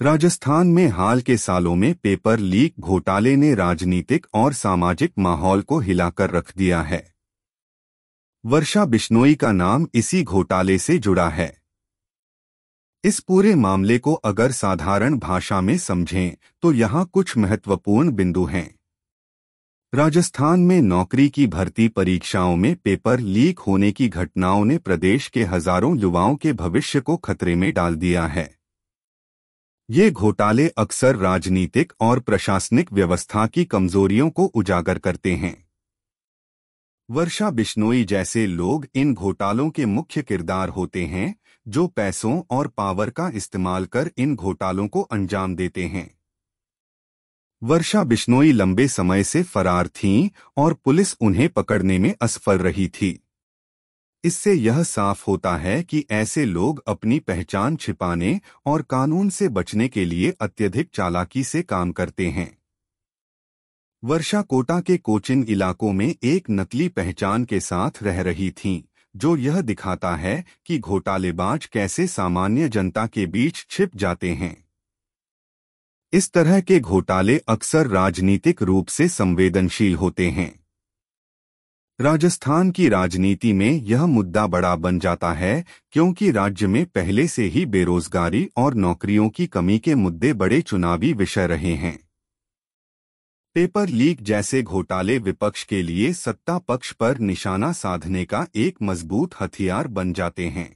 राजस्थान में हाल के सालों में पेपर लीक घोटाले ने राजनीतिक और सामाजिक माहौल को हिलाकर रख दिया है वर्षा बिश्नोई का नाम इसी घोटाले से जुड़ा है इस पूरे मामले को अगर साधारण भाषा में समझें तो यहाँ कुछ महत्वपूर्ण बिंदु हैं राजस्थान में नौकरी की भर्ती परीक्षाओं में पेपर लीक होने की घटनाओं ने प्रदेश के हजारों युवाओं के भविष्य को खतरे में डाल दिया है ये घोटाले अक्सर राजनीतिक और प्रशासनिक व्यवस्था की कमजोरियों को उजागर करते हैं वर्षा बिश्नोई जैसे लोग इन घोटालों के मुख्य किरदार होते हैं जो पैसों और पावर का इस्तेमाल कर इन घोटालों को अंजाम देते हैं वर्षा बिश्नोई लंबे समय से फरार थीं और पुलिस उन्हें पकड़ने में असफल रही थी इससे यह साफ होता है कि ऐसे लोग अपनी पहचान छिपाने और कानून से बचने के लिए अत्यधिक चालाकी से काम करते हैं वर्षा कोटा के कोचिन इलाकों में एक नकली पहचान के साथ रह रही थीं, जो यह दिखाता है कि घोटालेबाज कैसे सामान्य जनता के बीच छिप जाते हैं इस तरह के घोटाले अक्सर राजनीतिक रूप से संवेदनशील होते हैं राजस्थान की राजनीति में यह मुद्दा बड़ा बन जाता है क्योंकि राज्य में पहले से ही बेरोजगारी और नौकरियों की कमी के मुद्दे बड़े चुनावी विषय रहे हैं पेपर लीक जैसे घोटाले विपक्ष के लिए सत्ता पक्ष पर निशाना साधने का एक मजबूत हथियार बन जाते हैं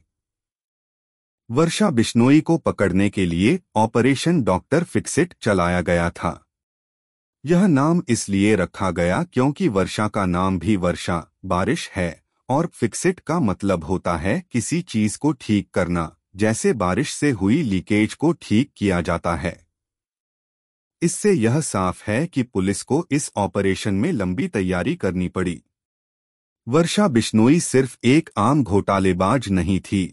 वर्षा बिश्नोई को पकड़ने के लिए ऑपरेशन डॉक्टर फिक्सिट चलाया गया था यह नाम इसलिए रखा गया क्योंकि वर्षा का नाम भी वर्षा बारिश है और फिक्सिट का मतलब होता है किसी चीज को ठीक करना जैसे बारिश से हुई लीकेज को ठीक किया जाता है इससे यह साफ है कि पुलिस को इस ऑपरेशन में लंबी तैयारी करनी पड़ी वर्षा बिश्नोई सिर्फ एक आम घोटालेबाज नहीं थी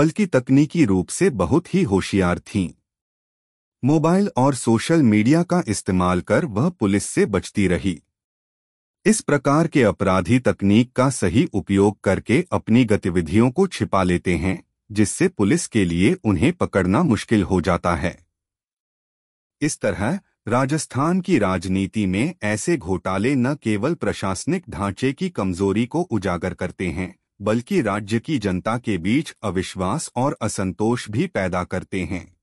बल्कि तकनीकी रूप से बहुत ही होशियार थीं। मोबाइल और सोशल मीडिया का इस्तेमाल कर वह पुलिस से बचती रही इस प्रकार के अपराधी तकनीक का सही उपयोग करके अपनी गतिविधियों को छिपा लेते हैं जिससे पुलिस के लिए उन्हें पकड़ना मुश्किल हो जाता है इस तरह राजस्थान की राजनीति में ऐसे घोटाले न केवल प्रशासनिक ढांचे की कमजोरी को उजागर करते हैं बल्कि राज्य की जनता के बीच अविश्वास और असंतोष भी पैदा करते हैं